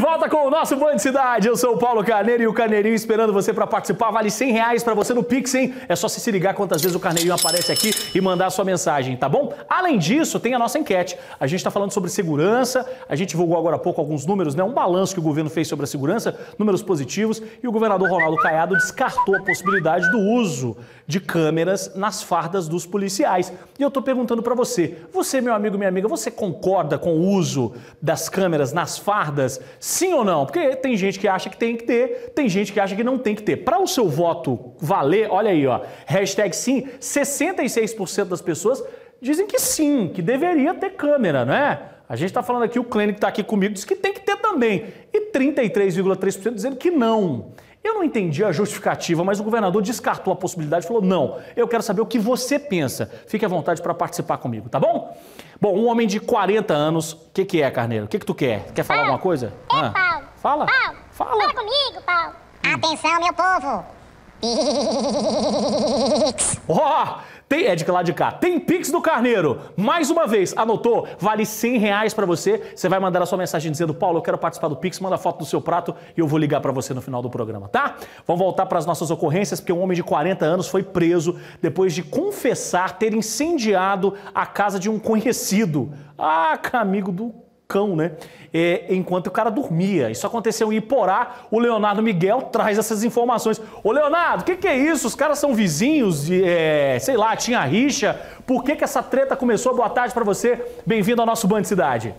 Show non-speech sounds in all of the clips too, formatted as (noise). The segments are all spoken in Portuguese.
volta com o nosso Band Cidade. Eu sou o Paulo Carneiro e o Carneirinho esperando você para participar. Vale 100 reais para você no Pix, hein? É só se se ligar quantas vezes o Carneirinho aparece aqui e mandar a sua mensagem, tá bom? Além disso, tem a nossa enquete. A gente está falando sobre segurança. A gente divulgou agora há pouco alguns números, né? Um balanço que o governo fez sobre a segurança, números positivos. E o governador Ronaldo Caiado descartou a possibilidade do uso de câmeras nas fardas dos policiais. E eu estou perguntando para você, você, meu amigo, minha amiga, você concorda com o uso das câmeras nas fardas? Sim ou não? Porque tem gente que acha que tem que ter, tem gente que acha que não tem que ter. Para o seu voto valer, olha aí, ó, hashtag sim, 66% das pessoas dizem que sim, que deveria ter câmera, não é? A gente está falando aqui, o Clênico está aqui comigo diz que tem que ter também. E 33,3% dizendo que não. Eu não entendi a justificativa, mas o governador descartou a possibilidade e falou: não, eu quero saber o que você pensa. Fique à vontade para participar comigo, tá bom? Bom, um homem de 40 anos, o que, que é, Carneiro? O que, que tu quer? Quer falar alguma coisa? É, ah. Paulo. Fala? Paulo. Fala. Fala comigo, Paulo. Hum. Atenção, meu povo. Ó! oh, tem, é de lá de cá. Tem Pix do Carneiro. Mais uma vez, anotou? Vale 100 reais para você. Você vai mandar a sua mensagem dizendo, Paulo, eu quero participar do Pix, manda foto do seu prato e eu vou ligar para você no final do programa, tá? Vamos voltar para as nossas ocorrências, porque um homem de 40 anos foi preso depois de confessar ter incendiado a casa de um conhecido. Ah, amigo do cão, né? É, enquanto o cara dormia. Isso aconteceu em Iporá. O Leonardo Miguel traz essas informações. Ô, Leonardo, o que, que, é isso? Os caras são vizinhos, de, é, sei lá, tinha rixa. Por que, que essa treta começou? Boa tarde para você. Bem-vindo ao nosso Band Cidade.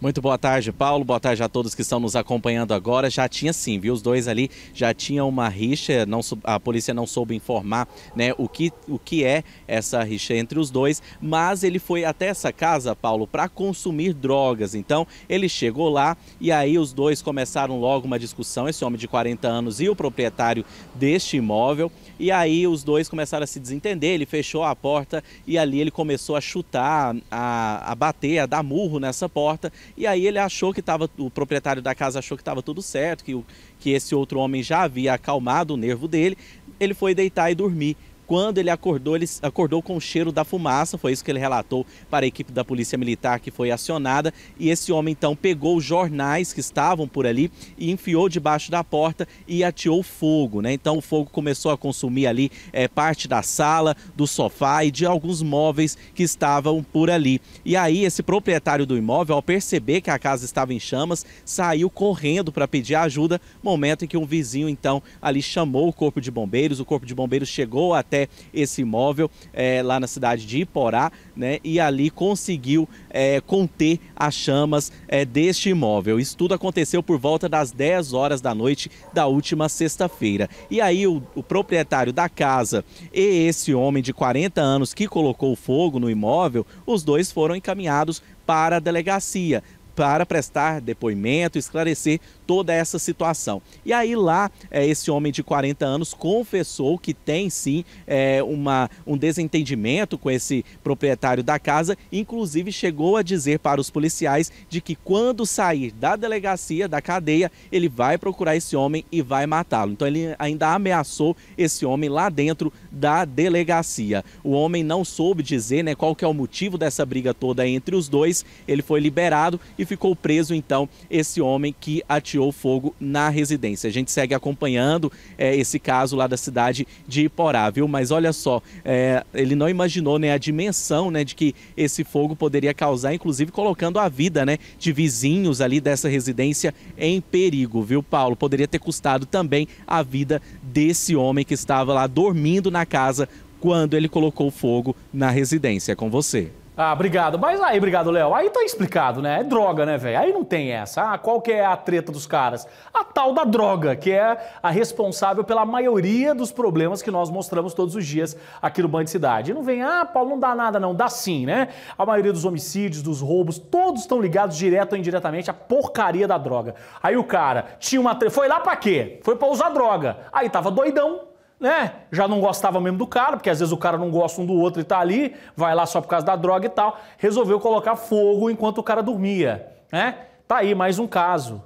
Muito boa tarde, Paulo. Boa tarde a todos que estão nos acompanhando agora. Já tinha sim, viu? Os dois ali já tinham uma rixa, não, a polícia não soube informar né, o, que, o que é essa rixa entre os dois, mas ele foi até essa casa, Paulo, para consumir drogas. Então, ele chegou lá e aí os dois começaram logo uma discussão, esse homem de 40 anos e o proprietário deste imóvel. E aí os dois começaram a se desentender, ele fechou a porta e ali ele começou a chutar, a, a bater, a dar murro nessa porta e aí ele achou que estava, o proprietário da casa achou que estava tudo certo, que, o, que esse outro homem já havia acalmado o nervo dele. Ele foi deitar e dormir. Quando ele acordou, ele acordou com o cheiro da fumaça, foi isso que ele relatou para a equipe da Polícia Militar que foi acionada. E esse homem então pegou os jornais que estavam por ali e enfiou debaixo da porta e ateou fogo, né? Então o fogo começou a consumir ali é, parte da sala, do sofá e de alguns móveis que estavam por ali. E aí esse proprietário do imóvel, ao perceber que a casa estava em chamas, saiu correndo para pedir ajuda. Momento em que um vizinho então ali chamou o corpo de bombeiros, o corpo de bombeiros chegou até esse imóvel é, lá na cidade de Iporá, né? E ali conseguiu é, conter as chamas é, deste imóvel. Isso tudo aconteceu por volta das 10 horas da noite da última sexta-feira. E aí o, o proprietário da casa e esse homem de 40 anos que colocou fogo no imóvel, os dois foram encaminhados para a delegacia para prestar depoimento, esclarecer toda essa situação. E aí lá, é, esse homem de 40 anos confessou que tem sim é, uma, um desentendimento com esse proprietário da casa, inclusive chegou a dizer para os policiais de que quando sair da delegacia, da cadeia, ele vai procurar esse homem e vai matá-lo. Então ele ainda ameaçou esse homem lá dentro da delegacia. O homem não soube dizer né, qual que é o motivo dessa briga toda entre os dois, ele foi liberado e ficou preso então esse homem que ateou fogo na residência. A gente segue acompanhando é, esse caso lá da cidade de Iporá, viu? Mas olha só, é, ele não imaginou né, a dimensão né, de que esse fogo poderia causar, inclusive colocando a vida né, de vizinhos ali dessa residência em perigo, viu, Paulo? Poderia ter custado também a vida desse homem que estava lá dormindo na casa quando ele colocou fogo na residência. É com você. Ah, obrigado. Mas aí, obrigado, Léo. Aí tá explicado, né? É droga, né, velho? Aí não tem essa. Ah, qual que é a treta dos caras? A tal da droga, que é a responsável pela maioria dos problemas que nós mostramos todos os dias aqui no Band Cidade. E não vem, ah, Paulo, não dá nada não. Dá sim, né? A maioria dos homicídios, dos roubos, todos estão ligados direto ou indiretamente à porcaria da droga. Aí o cara tinha uma... Foi lá pra quê? Foi pra usar droga. Aí tava doidão, né? Já não gostava mesmo do cara, porque às vezes o cara não gosta um do outro e tá ali, vai lá só por causa da droga e tal. Resolveu colocar fogo enquanto o cara dormia, né? Tá aí mais um caso.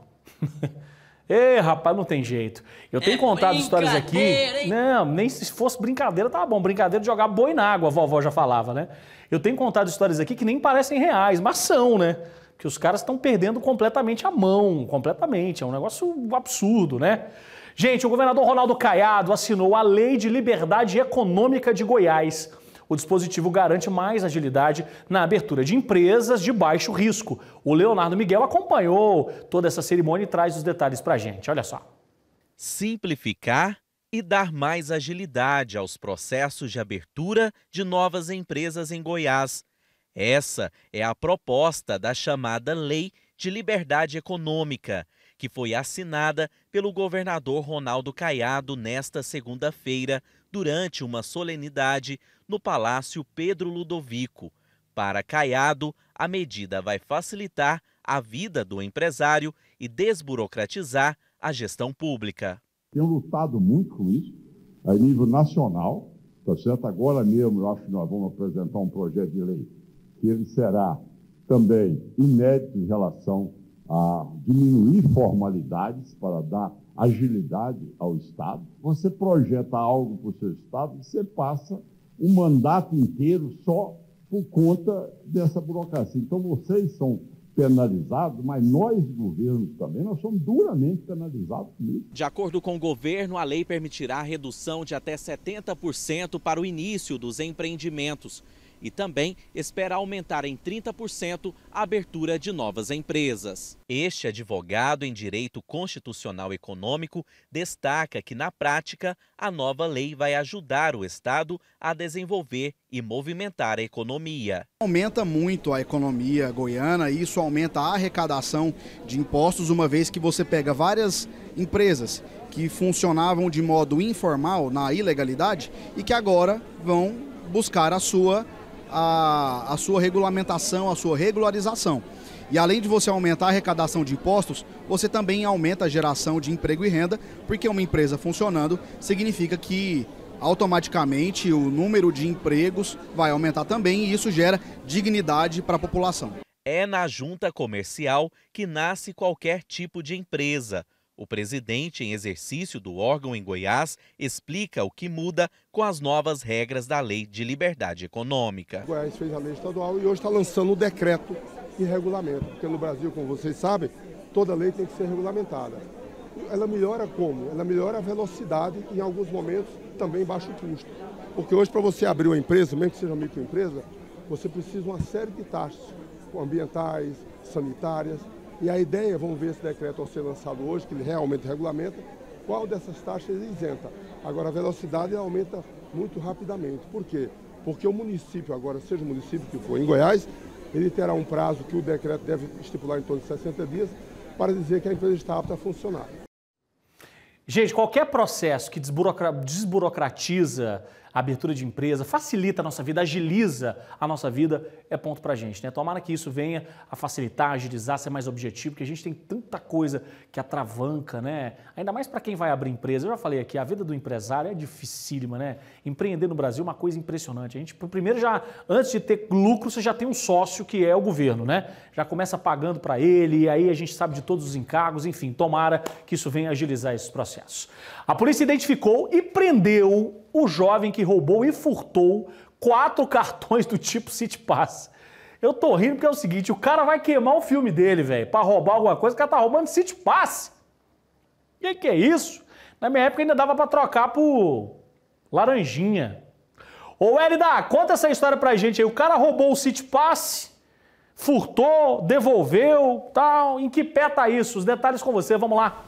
Ei, (laughs) rapaz, não tem jeito. Eu tenho é contado histórias aqui. Hein? Não, nem se fosse brincadeira, tá bom. Brincadeira de jogar boi na água, a vovó já falava, né? Eu tenho contado histórias aqui que nem parecem reais, mas são, né? Que os caras estão perdendo completamente a mão, completamente. É um negócio absurdo, né? Gente, o governador Ronaldo Caiado assinou a Lei de Liberdade Econômica de Goiás. O dispositivo garante mais agilidade na abertura de empresas de baixo risco. O Leonardo Miguel acompanhou toda essa cerimônia e traz os detalhes para a gente. Olha só. Simplificar e dar mais agilidade aos processos de abertura de novas empresas em Goiás. Essa é a proposta da chamada Lei de Liberdade Econômica que foi assinada pelo governador Ronaldo Caiado nesta segunda-feira, durante uma solenidade no Palácio Pedro Ludovico. Para Caiado, a medida vai facilitar a vida do empresário e desburocratizar a gestão pública. Tenho lutado muito com isso, a nível nacional, tá certo? Agora mesmo, eu acho que nós vamos apresentar um projeto de lei que ele será também inédito em relação a diminuir formalidades para dar agilidade ao Estado. Você projeta algo para o seu Estado e você passa um mandato inteiro só por conta dessa burocracia. Então, vocês são penalizados, mas nós, governos também, nós somos duramente penalizados por isso. De acordo com o governo, a lei permitirá a redução de até 70% para o início dos empreendimentos e também espera aumentar em 30% a abertura de novas empresas. Este advogado em direito constitucional econômico destaca que, na prática, a nova lei vai ajudar o Estado a desenvolver e movimentar a economia. Aumenta muito a economia goiana e isso aumenta a arrecadação de impostos, uma vez que você pega várias empresas que funcionavam de modo informal, na ilegalidade, e que agora vão buscar a sua a, a sua regulamentação, a sua regularização. E além de você aumentar a arrecadação de impostos, você também aumenta a geração de emprego e renda, porque uma empresa funcionando significa que automaticamente o número de empregos vai aumentar também e isso gera dignidade para a população. É na junta comercial que nasce qualquer tipo de empresa. O presidente em exercício do órgão em Goiás explica o que muda com as novas regras da Lei de Liberdade Econômica. Goiás fez a lei estadual e hoje está lançando o um decreto e regulamento, porque no Brasil, como vocês sabem, toda lei tem que ser regulamentada. Ela melhora como? Ela melhora a velocidade e, em alguns momentos, também baixa o custo. Porque hoje, para você abrir uma empresa, mesmo que seja uma microempresa, você precisa de uma série de taxas ambientais, sanitárias, e a ideia, vamos ver esse decreto ao ser lançado hoje, que ele realmente regulamenta, qual dessas taxas ele isenta. Agora, a velocidade aumenta muito rapidamente. Por quê? Porque o município, agora, seja o município que for em Goiás, ele terá um prazo que o decreto deve estipular em torno de 60 dias para dizer que a empresa está apta a funcionar. Gente, qualquer processo que desburocratiza abertura de empresa, facilita a nossa vida, agiliza a nossa vida, é ponto para a gente. Né? Tomara que isso venha a facilitar, agilizar, ser mais objetivo, porque a gente tem tanta coisa que atravanca, né? Ainda mais para quem vai abrir empresa. Eu já falei aqui, a vida do empresário é dificílima, né? Empreender no Brasil é uma coisa impressionante. A gente, primeiro, já antes de ter lucro, você já tem um sócio que é o governo, né? Já começa pagando para ele, e aí a gente sabe de todos os encargos, enfim, tomara que isso venha agilizar esses processos. A polícia identificou e prendeu o jovem que roubou e furtou quatro cartões do tipo City Pass. Eu tô rindo porque é o seguinte, o cara vai queimar o filme dele, velho, para roubar alguma coisa, o cara tá roubando City Pass. aí que é isso? Na minha época ainda dava para trocar por laranjinha. Ô Elida, conta essa história pra gente aí. O cara roubou o City Pass, furtou, devolveu, tal. Em que pé tá isso? Os detalhes com você, vamos lá.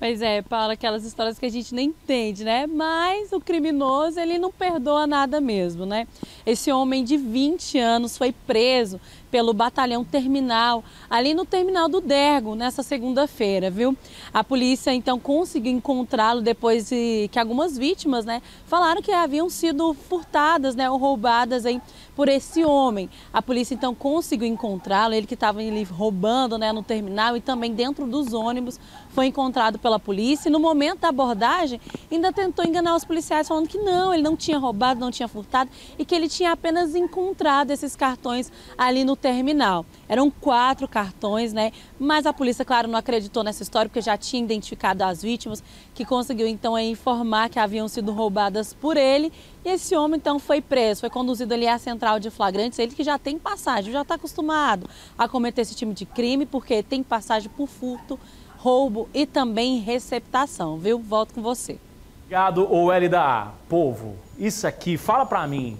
Pois é, Paula, aquelas histórias que a gente nem entende, né? Mas o criminoso, ele não perdoa nada mesmo, né? Esse homem de 20 anos foi preso pelo batalhão terminal, ali no terminal do Dergo, nessa segunda-feira, viu? A polícia então conseguiu encontrá-lo depois de que algumas vítimas, né, falaram que haviam sido furtadas, né, ou roubadas aí por esse homem. A polícia então conseguiu encontrá-lo, ele que estava ali roubando, né, no terminal e também dentro dos ônibus, foi encontrado pela polícia e no momento da abordagem ainda tentou enganar os policiais falando que não, ele não tinha roubado, não tinha furtado e que ele tinha apenas encontrado esses cartões ali no terminal. Eram quatro cartões, né? Mas a polícia, claro, não acreditou nessa história porque já tinha identificado as vítimas, que conseguiu então informar que haviam sido roubadas por ele. E esse homem então foi preso, foi conduzido ali à central de flagrantes. Ele que já tem passagem, já está acostumado a cometer esse tipo de crime porque tem passagem por furto, roubo e também receptação, viu? Volto com você. Obrigado, da Povo, isso aqui, fala pra mim.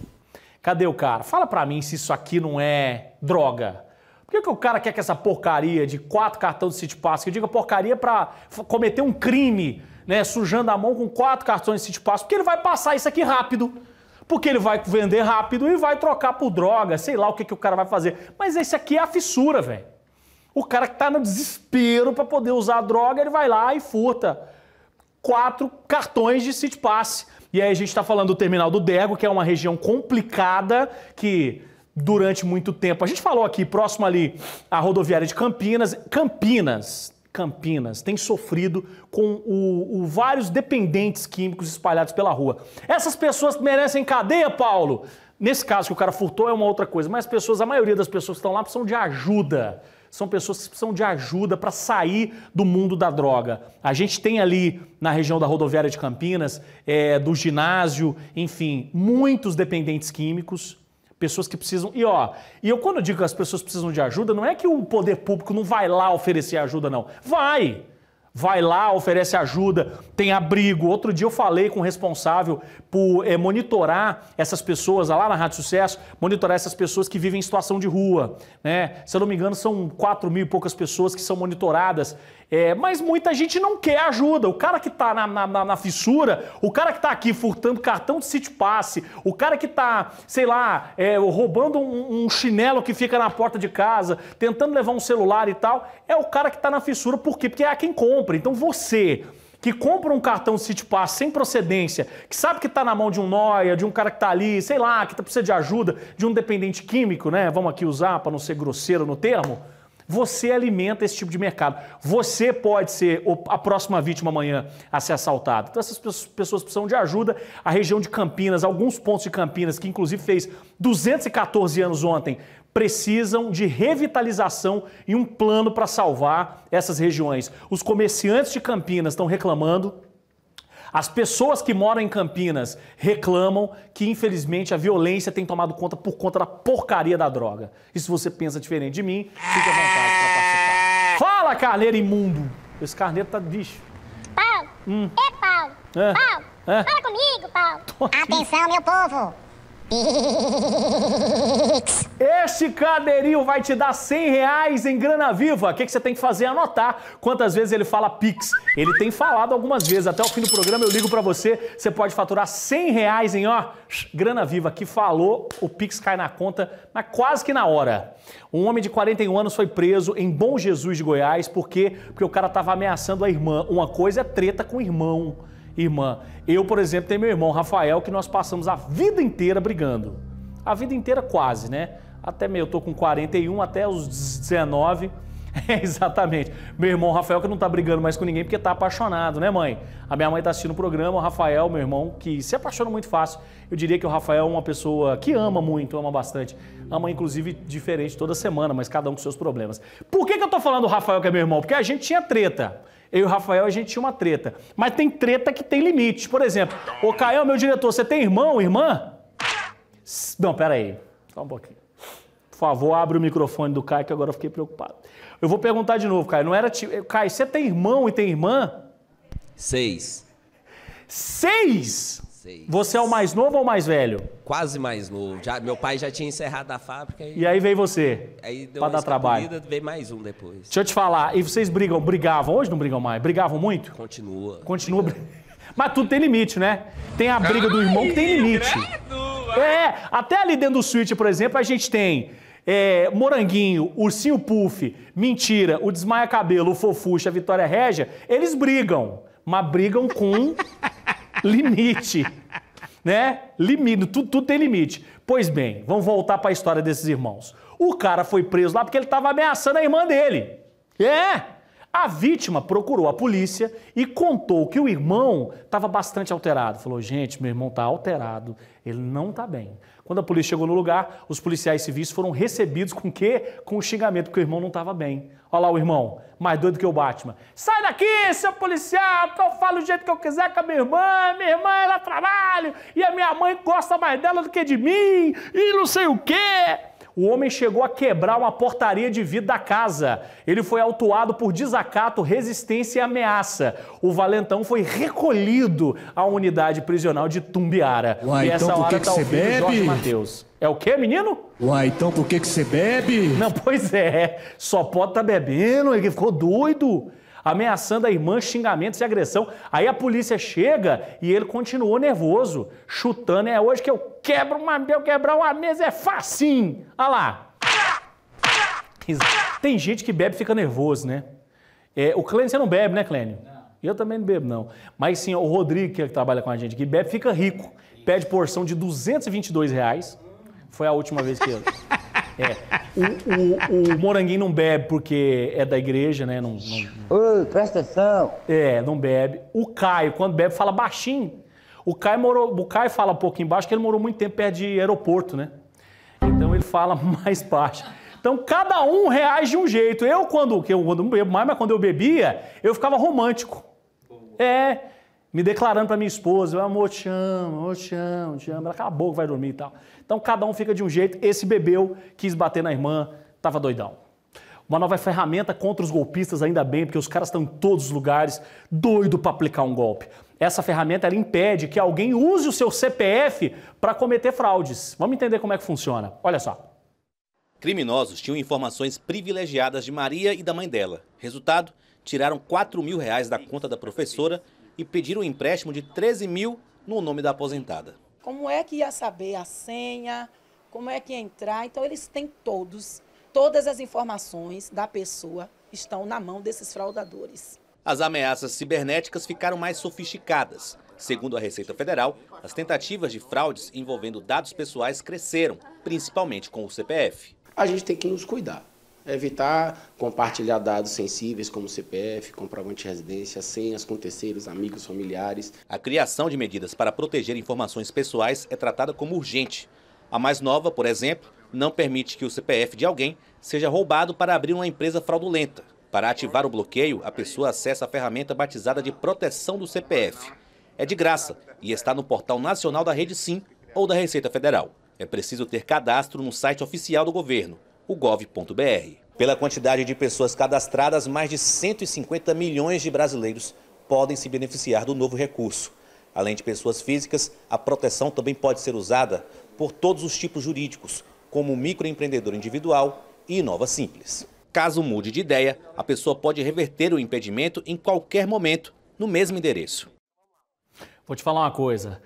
Cadê o cara? Fala pra mim se isso aqui não é droga. Por que, que o cara quer que essa porcaria de quatro cartões de City Pass, que eu digo porcaria para cometer um crime, né, sujando a mão com quatro cartões de City Pass? Porque ele vai passar isso aqui rápido. Porque ele vai vender rápido e vai trocar por droga, sei lá o que, que o cara vai fazer. Mas esse aqui é a fissura, velho. O cara que tá no desespero para poder usar a droga, ele vai lá e furta quatro cartões de City Pass. E aí a gente está falando do terminal do Dergo, que é uma região complicada, que durante muito tempo. A gente falou aqui, próximo ali à rodoviária de Campinas, Campinas, Campinas tem sofrido com o, o, vários dependentes químicos espalhados pela rua. Essas pessoas merecem cadeia, Paulo? Nesse caso que o cara furtou é uma outra coisa, mas pessoas, a maioria das pessoas que estão lá precisam de ajuda. São pessoas que precisam de ajuda para sair do mundo da droga. A gente tem ali na região da rodoviária de Campinas, é, do ginásio, enfim, muitos dependentes químicos, pessoas que precisam. E ó, e eu quando digo que as pessoas precisam de ajuda, não é que o poder público não vai lá oferecer ajuda, não. Vai! Vai lá, oferece ajuda, tem abrigo. Outro dia eu falei com o responsável por é, monitorar essas pessoas, lá na Rádio Sucesso, monitorar essas pessoas que vivem em situação de rua. Né? Se eu não me engano, são 4 mil e poucas pessoas que são monitoradas. É, mas muita gente não quer ajuda. O cara que está na, na, na, fissura, o cara que está aqui furtando cartão de City Passe, o cara que está, sei lá, é, roubando um, um, chinelo que fica na porta de casa, tentando levar um celular e tal, é o cara que está na fissura. Por quê? Porque é a quem compra. Então você que compra um cartão City Pass sem procedência, que sabe que está na mão de um noia, de um cara que está ali, sei lá, que tá, precisa de ajuda, de um dependente químico, né? Vamos aqui usar para não ser grosseiro no termo. Você alimenta esse tipo de mercado. Você pode ser a próxima vítima amanhã a ser assaltada. Então, essas pessoas precisam de ajuda. A região de Campinas, alguns pontos de Campinas, que inclusive fez 214 anos ontem, precisam de revitalização e um plano para salvar essas regiões. Os comerciantes de Campinas estão reclamando. As pessoas que moram em Campinas reclamam que, infelizmente, a violência tem tomado conta por conta da porcaria da droga. E se você pensa diferente de mim, fique à vontade para participar. Fala, carneiro imundo! Esse carneiro tá bicho. Paulo! Hum. É, Paulo! É. Paulo! É. Fala comigo, Paulo! Atenção, meu povo! Este cadeirinho vai te dar 100 reais em grana viva. O que, que você tem que fazer? Anotar quantas vezes ele fala Pix. Ele tem falado algumas vezes. Até o fim do programa eu ligo para você. Você pode faturar 100 reais em ó, grana viva. Que falou, o Pix cai na conta, mas quase que na hora. Um homem de 41 anos foi preso em Bom Jesus de Goiás. Por quê? Porque o cara tava ameaçando a irmã. Uma coisa é treta com o irmão irmã. Eu, por exemplo, tenho meu irmão Rafael, que nós passamos a vida inteira brigando. A vida inteira quase, né? Até eu tô com 41, até os 19. (laughs) É, exatamente. Meu irmão Rafael, que não tá brigando mais com ninguém porque tá apaixonado, né, mãe? A minha mãe tá assistindo o programa, o Rafael, meu irmão, que se apaixona muito fácil. Eu diria que o Rafael é uma pessoa que ama muito, ama bastante. Ama, inclusive, diferente toda semana, mas cada um com seus problemas. Por que, que eu tô falando do Rafael, que é meu irmão? Porque a gente tinha treta. Eu e o Rafael, a gente tinha uma treta. Mas tem treta que tem limites. Por exemplo, ô Caio, meu diretor, você tem irmão, irmã? Não, pera aí. Só um pouquinho. Por favor, abre o microfone do Caio, que agora eu fiquei preocupado. Eu vou perguntar de novo, Caio. Não era tipo. Caio, você tem irmão e tem irmã? Seis. Seis? Seis. Você é o mais novo ou o mais velho? Quase mais novo. Já, meu pai já tinha encerrado a fábrica. E, e aí veio você. Aí deu pra dar trabalho. Veio mais um depois. Deixa eu te falar. E vocês brigam? Brigavam? Hoje não brigam mais? Brigavam muito? Continua. Continua. Brigando. (laughs) Mas tudo tem limite, né? Tem a briga Ai, do irmão que tem limite. Credo, é, até ali dentro do suíte, por exemplo, a gente tem é, Moranguinho, Ursinho Puff, Mentira, o Desmaia Cabelo, o Fofuxa, a Vitória Régia, eles brigam, mas brigam com (laughs) limite. Né? Limite, tudo, tudo, tem limite. Pois bem, vamos voltar para a história desses irmãos. O cara foi preso lá porque ele estava ameaçando a irmã dele. É! A vítima procurou a polícia e contou que o irmão estava bastante alterado. Falou: gente, meu irmão está alterado, ele não está bem. Quando a polícia chegou no lugar, os policiais civis foram recebidos com quê? Com o xingamento, porque o irmão não estava bem. Olha lá o irmão, mais doido que o Batman. Sai daqui, seu policial, que eu falo do jeito que eu quiser com a minha irmã, minha irmã ela é trabalha, e a minha mãe gosta mais dela do que de mim, e não sei o quê o homem chegou a quebrar uma portaria de vidro da casa. Ele foi autuado por desacato, resistência e ameaça. O valentão foi recolhido à unidade prisional de Tumbiara. Uai, e então essa então hora que tá que bebe? Jorge Matheus. É o quê, menino? Uai, então por que que você bebe? Não, pois é. Só pode tá bebendo, ele ficou doido ameaçando a irmã, xingamentos e agressão. Aí a polícia chega e ele continuou nervoso, chutando. É hoje que eu quebro uma, eu quebrar uma mesa é facinho. Olha lá. Tem gente que bebe e fica nervoso, né? É, o Clênio, você não bebe, né, Clênio? Não. Eu também não bebo, não. Mas sim, o Rodrigo, que trabalha com a gente aqui, bebe, fica rico. Pede porção de 222 reais. Foi a última vez que eu... (laughs) É. O, o, o, moranguinho não bebe porque é da igreja, né? Não, não... presta atenção. É, não bebe. O Caio, quando bebe, fala baixinho. O Caio, morou, o Caio fala um pouco embaixo, porque ele morou muito tempo perto de aeroporto, né? Então ele fala (laughs) mais baixo. Então cada um reage de um jeito. Eu, quando, eu, quando não bebo mais, mas quando eu bebia, eu ficava romântico. É me declarando para minha esposa, amor, te amo, eu te amo, te amo. Ela acabou que vai dormir e tal. Então cada um fica de um jeito. Esse bebeu, quis bater na irmã, tava doidão. Uma nova ferramenta contra os golpistas, ainda bem, porque os caras estão em todos os lugares, doido para aplicar um golpe. Essa ferramenta ela impede que alguém use o seu CPF para cometer fraudes. Vamos entender como é que funciona. Olha só. Criminosos tinham informações privilegiadas de Maria e da mãe dela. Resultado, tiraram 4 mil reais da conta da professora e pediram um empréstimo de 13 mil no nome da aposentada. Como é que ia saber a senha? Como é que ia entrar? Então eles têm todos, todas as informações da pessoa estão na mão desses fraudadores. As ameaças cibernéticas ficaram mais sofisticadas. Segundo a Receita Federal, as tentativas de fraudes envolvendo dados pessoais cresceram, principalmente com o CPF. A gente tem que nos cuidar evitar compartilhar dados sensíveis como CPF, comprovante de residência, senhas com terceiros, amigos, familiares. A criação de medidas para proteger informações pessoais é tratada como urgente. A mais nova, por exemplo, não permite que o CPF de alguém seja roubado para abrir uma empresa fraudulenta. Para ativar o bloqueio, a pessoa acessa a ferramenta batizada de proteção do CPF. É de graça e está no portal nacional da Rede Sim ou da Receita Federal. É preciso ter cadastro no site oficial do governo o gov.br. Pela quantidade de pessoas cadastradas, mais de 150 milhões de brasileiros podem se beneficiar do novo recurso. Além de pessoas físicas, a proteção também pode ser usada por todos os tipos jurídicos, como microempreendedor individual e Nova Simples. Caso mude de ideia, a pessoa pode reverter o impedimento em qualquer momento, no mesmo endereço. Vou te falar uma coisa.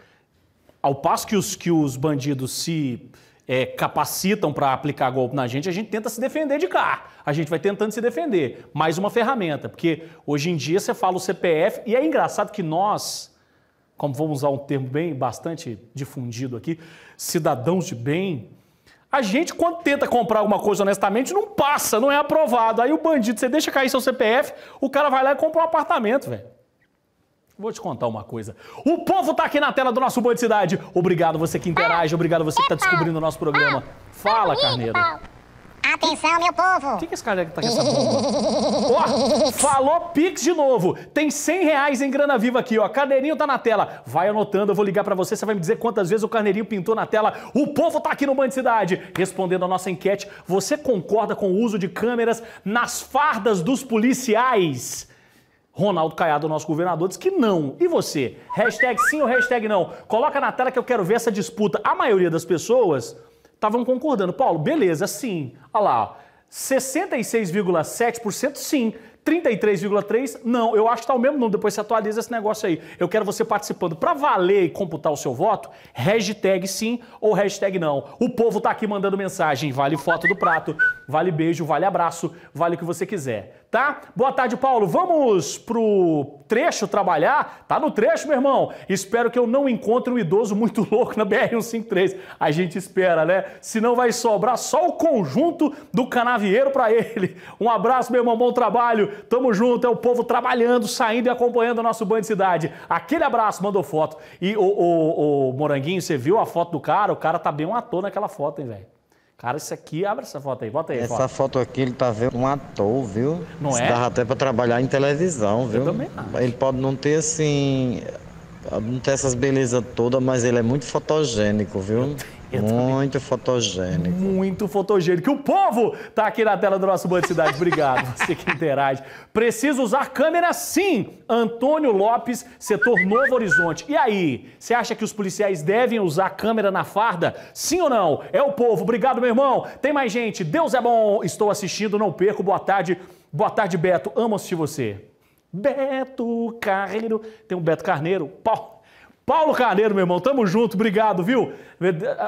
Ao passo que os, que os bandidos se é, capacitam para aplicar golpe na gente, a gente tenta se defender de cá. A gente vai tentando se defender. Mais uma ferramenta, porque hoje em dia você fala o CPF e é engraçado que nós, como vamos usar um termo bem bastante difundido aqui, cidadãos de bem, a gente, quando tenta comprar alguma coisa honestamente, não passa, não é aprovado. Aí o bandido, você deixa cair seu CPF, o cara vai lá e compra um apartamento, velho. Vou te contar uma coisa. O povo tá aqui na tela do nosso Boi de Cidade. Obrigado você que interage, obrigado você que tá descobrindo o nosso programa. Fala, Carneiro. Atenção, meu povo! O que, que esse cara é tá com essa bomba? falou Pix de novo. Tem 100 reais em grana viva aqui, ó. Cadeirinho tá na tela. Vai anotando, eu vou ligar para você. Você vai me dizer quantas vezes o Carneirinho pintou na tela. O povo tá aqui no Band Cidade. Respondendo a nossa enquete, você concorda com o uso de câmeras nas fardas dos policiais? Ronaldo Caiado, nosso governador, diz que não. E você? Hashtag sim ou hashtag não? Coloca na tela que eu quero ver essa disputa. A maioria das pessoas estavam concordando. Paulo, beleza, sim. Olha lá, 66,7% sim. 33,3? Não, eu acho que tá o mesmo número, depois você atualiza esse negócio aí. Eu quero você participando. Para valer e computar o seu voto, hashtag sim ou hashtag não. O povo tá aqui mandando mensagem, vale foto do prato, vale beijo, vale abraço, vale o que você quiser, tá? Boa tarde, Paulo. Vamos pro trecho trabalhar? Tá no trecho, meu irmão. Espero que eu não encontre um idoso muito (laughs) louco na BR-153. A gente espera, né? Senão vai sobrar só o conjunto do canavieiro para ele. Um abraço, meu irmão, bom trabalho. Tamo junto, é o povo trabalhando, saindo e acompanhando o nosso banho de cidade. Aquele abraço, mandou foto. E o, o, o Moranguinho, você viu a foto do cara? O cara tá bem um ator naquela foto, hein, velho? Cara, isso aqui, abre essa foto aí, bota aí. Essa foto, foto aqui, ele tá vendo um ator, viu? Não isso é? Dava até pra trabalhar em televisão, viu? Eu também acho. Ele pode não ter, assim, não ter essas belezas todas, mas ele é muito fotogênico, viu? Muito fotogênico. Muito fotogênico. O povo tá aqui na tela do nosso Band Cidade. Obrigado, (laughs) você que interage. Preciso usar câmera sim. Antônio Lopes, setor Novo Horizonte. E aí, você acha que os policiais devem usar câmera na farda? Sim ou não? É o povo. Obrigado, meu irmão. Tem mais gente. Deus é bom. Estou assistindo, não perco. Boa tarde. Boa tarde, Beto. Amo assistir você. Beto Carreiro. Tem um Beto Carneiro. Pau. Paulo Carneiro, meu irmão, tamo junto, obrigado, viu?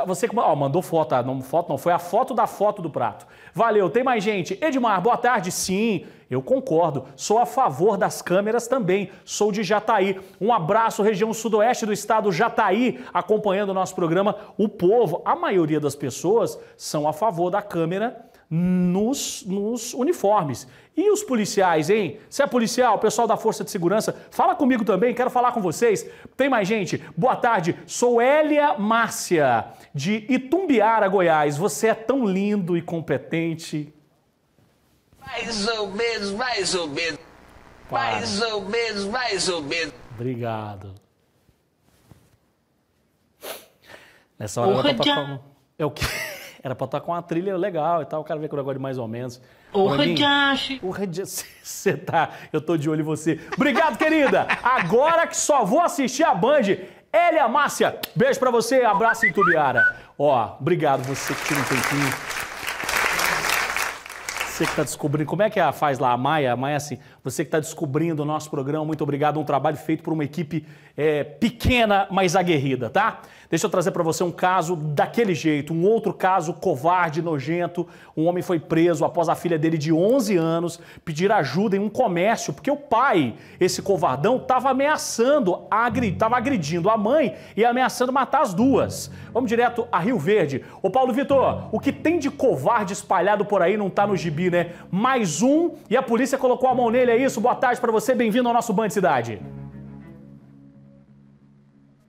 Você que oh, mandou foto, ah, não, foto não, foi a foto da foto do prato. Valeu, tem mais gente. Edmar, boa tarde. Sim, eu concordo, sou a favor das câmeras também, sou de Jataí. Um abraço, região sudoeste do estado, Jataí, acompanhando o nosso programa. O povo, a maioria das pessoas, são a favor da câmera nos, nos uniformes. E os policiais, hein? Você é policial, pessoal da Força de Segurança, fala comigo também, quero falar com vocês. Tem mais gente? Boa tarde, sou Elia Márcia, de Itumbiara, Goiás. Você é tão lindo e competente. Mais ou menos, mais ou menos. Para. Mais ou menos, mais ou menos. Obrigado. Nessa hora Porra, eu tô falando. É o quê? Era pra estar tá com uma trilha legal e tal. O cara vê que o negócio é de mais ou menos. O Radiashi! (laughs) O Radiashi. Você tá. Eu tô de olho em você. Obrigado, querida! Agora que só vou assistir a Band. Elia Márcia, beijo pra você, abraço em Tubiara. Ó, obrigado você que tira um tempinho. Você que tá descobrindo. Como é que a faz lá a Maia? A Maia é assim. Você que está descobrindo o nosso programa, muito obrigado. Um trabalho feito por uma equipe é, pequena, mas aguerrida, tá? Deixa eu trazer para você um caso daquele jeito, um outro caso covarde, nojento. Um homem foi preso após a filha dele de 11 anos pedir ajuda em um comércio, porque o pai, esse covardão, estava ameaçando, estava agredindo a mãe e ameaçando matar as duas. Vamos direto a Rio Verde. Ô Paulo Vitor, o que tem de covarde espalhado por aí não está no gibi, né? Mais um e a polícia colocou a mão nele é isso. Boa tarde para você. Bem-vindo ao nosso Band Cidade.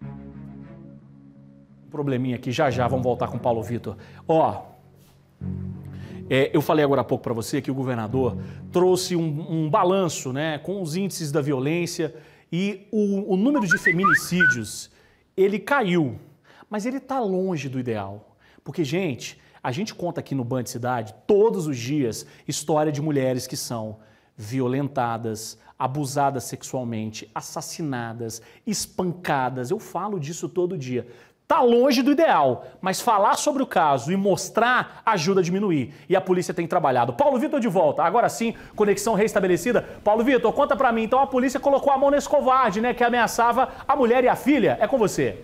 Um probleminha aqui. Já já vamos voltar com o Paulo Vitor. Ó. É, eu falei agora há pouco para você que o governador trouxe um, um, balanço né, com os índices da violência e o, o número de feminicídios, ele caiu, mas ele está longe do ideal. Porque, gente, a gente conta aqui no Band Cidade todos os dias história de mulheres que são violentadas, abusadas sexualmente, assassinadas, espancadas. Eu falo disso todo dia. Tá longe do ideal, mas falar sobre o caso e mostrar ajuda a diminuir. E a polícia tem trabalhado. Paulo Vitor de volta. Agora sim, conexão restabelecida. Paulo Vitor, conta para mim. Então a polícia colocou a mão nesse covarde, né, que ameaçava a mulher e a filha. É com você.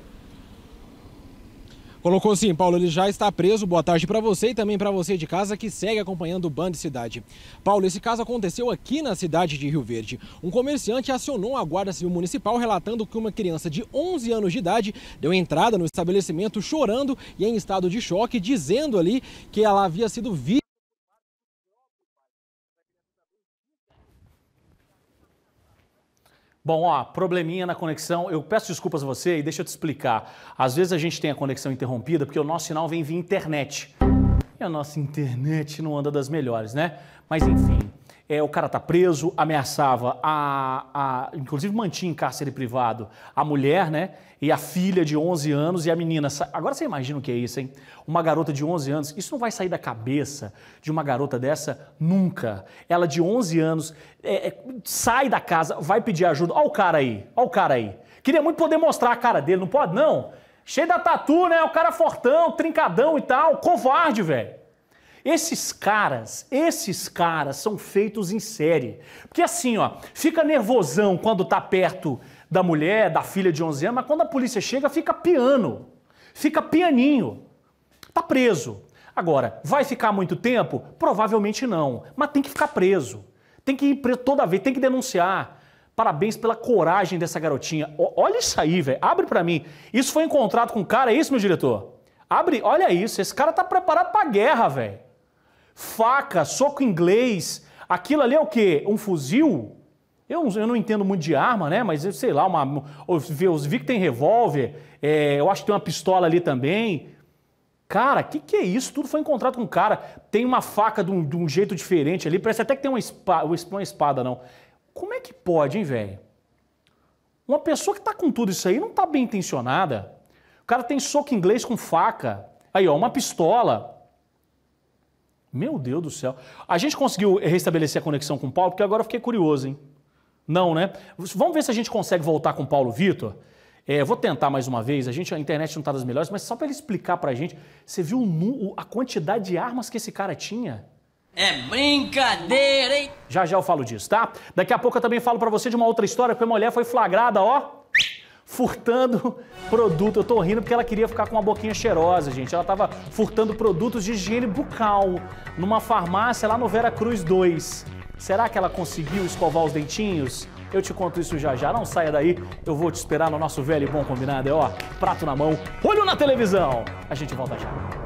Colocou sim, Paulo, ele já está preso. Boa tarde para você e também para você de casa que segue acompanhando o Band Cidade. Paulo, esse caso aconteceu aqui na cidade de Rio Verde. Um comerciante acionou a Guarda Civil Municipal relatando que uma criança de 11 anos de idade deu entrada no estabelecimento chorando e em estado de choque, dizendo ali que ela havia sido vítima Bom, ó, probleminha na conexão. Eu peço desculpas a você e deixa eu te explicar. Às vezes a gente tem a conexão interrompida porque o nosso sinal vem via internet. E a nossa internet não anda das melhores, né? Mas enfim é, o cara tá preso, ameaçava, a, a, inclusive mantinha em cárcere privado a mulher, né? E a filha de 11 anos e a menina. Agora você imagina o que é isso, hein? Uma garota de 11 anos, isso não vai sair da cabeça de uma garota dessa nunca. Ela de 11 anos é, é, sai da casa, vai pedir ajuda. Olha o cara aí, olha o cara aí. Queria muito poder mostrar a cara dele, não pode não? Cheio da tatu, né? O cara fortão, trincadão e tal, covarde, velho. Esses caras, esses caras são feitos em série. Porque assim, ó, fica nervosão quando tá perto da mulher, da filha de 11 anos, mas quando a polícia chega, fica piano. Fica pianinho. Tá preso. Agora, vai ficar muito tempo? Provavelmente não, mas tem que ficar preso. Tem que ir preso toda vez, tem que denunciar. Parabéns pela coragem dessa garotinha. O, olha isso aí, velho. Abre para mim. Isso foi encontrado com um cara, é isso, meu diretor? Abre, olha isso. Esse cara tá preparado pra guerra, velho faca, soco inglês. Aquilo ali é o quê? Um fuzil? Eu, eu não entendo muito de arma, né? Mas eu sei lá, uma, eu vi, eu vi que tem revólver, é, eu acho que tem uma pistola ali também. Cara, o que, que é isso? Tudo foi encontrado com o um cara. Tem uma faca de um, de um, jeito diferente ali. Parece até que tem uma espada, uma espada não. Como é que pode, hein, velho? Uma pessoa que tá com tudo isso aí não tá bem intencionada. O cara tem soco inglês com faca. Aí, ó, uma pistola. Meu Deus do céu. A gente conseguiu restabelecer a conexão com o Paulo, porque agora eu fiquei curioso, hein? Não, né? Vamos ver se a gente consegue voltar com o Paulo Vitor. É, vou tentar mais uma vez. A gente, a internet não está das melhores, mas só para ele explicar para a gente, você viu o, a quantidade de armas que esse cara tinha? É brincadeira, hein? Já já eu falo disso, tá? Daqui a pouco eu também falo para você de uma outra história, porque uma mulher foi flagrada, ó, furtando produto. Eu tô rindo porque ela queria ficar com uma boquinha cheirosa, gente. Ela tava furtando produtos de higiene bucal numa farmácia lá no Vera Cruz 2. Será que ela conseguiu escovar os dentinhos? Eu te conto isso já já. Não saia daí. Eu vou te esperar no nosso velho e bom combinado. É ó, prato na mão, olho na televisão. A gente volta já.